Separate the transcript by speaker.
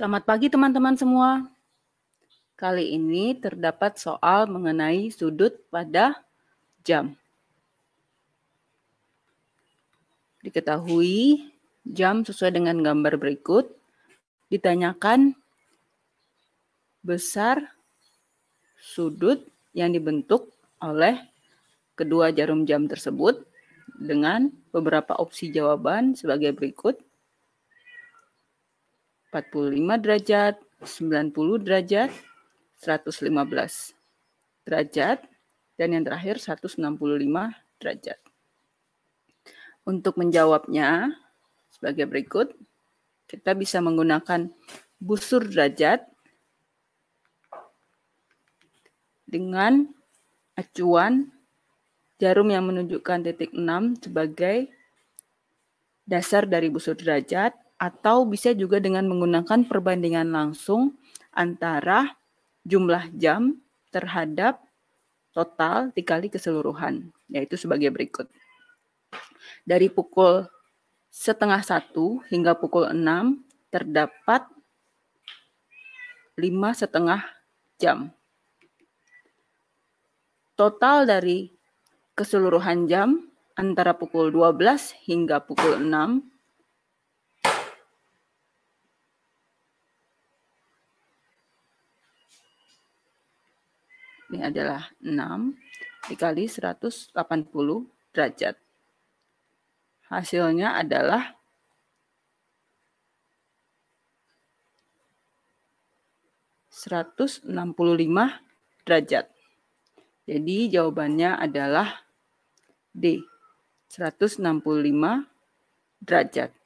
Speaker 1: Selamat pagi teman-teman semua. Kali ini terdapat soal mengenai sudut pada jam. Diketahui jam sesuai dengan gambar berikut. Ditanyakan besar sudut yang dibentuk oleh kedua jarum jam tersebut dengan beberapa opsi jawaban sebagai berikut. 45 derajat, 90 derajat, 115 derajat, dan yang terakhir 165 derajat. Untuk menjawabnya sebagai berikut, kita bisa menggunakan busur derajat dengan acuan jarum yang menunjukkan titik 6 sebagai dasar dari busur derajat atau bisa juga dengan menggunakan perbandingan langsung antara jumlah jam terhadap total dikali keseluruhan, yaitu sebagai berikut. Dari pukul setengah satu hingga pukul enam terdapat lima setengah jam. Total dari keseluruhan jam antara pukul 12 hingga pukul 6 Ini adalah 6 dikali 180 derajat. Hasilnya adalah seratus enam puluh lima derajat. Jadi jawabannya adalah D, 165 derajat.